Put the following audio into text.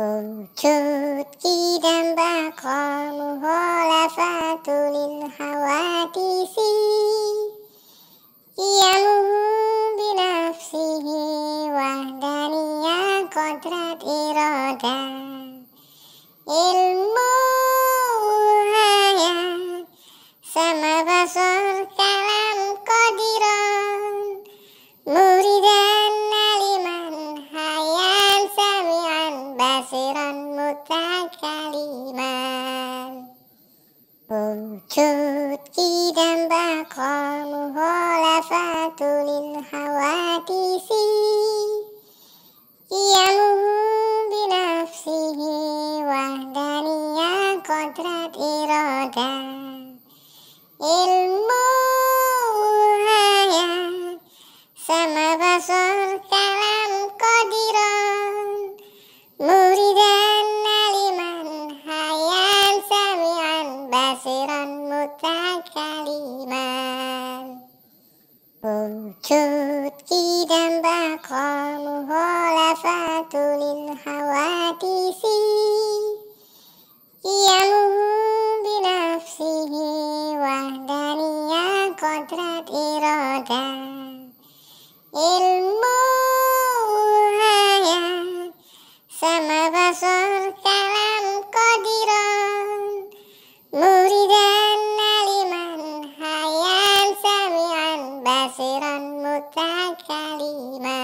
وجدت ذنب قام مخالفة للحوادث قيامه بنفسه وحدانية قدرة إرادة علم حياة سما بصر kota Kaliman Wujud kidam bakal muholafatulil hawadisi Qiyamuhu binafsihi wahdaniyah kodrat irodah kasiran mutakaliman Wujud kidam bakwa muholafatul hawatisi Qiyamuhu binafsihi wahdaniya kodrat iroda Il ดีมา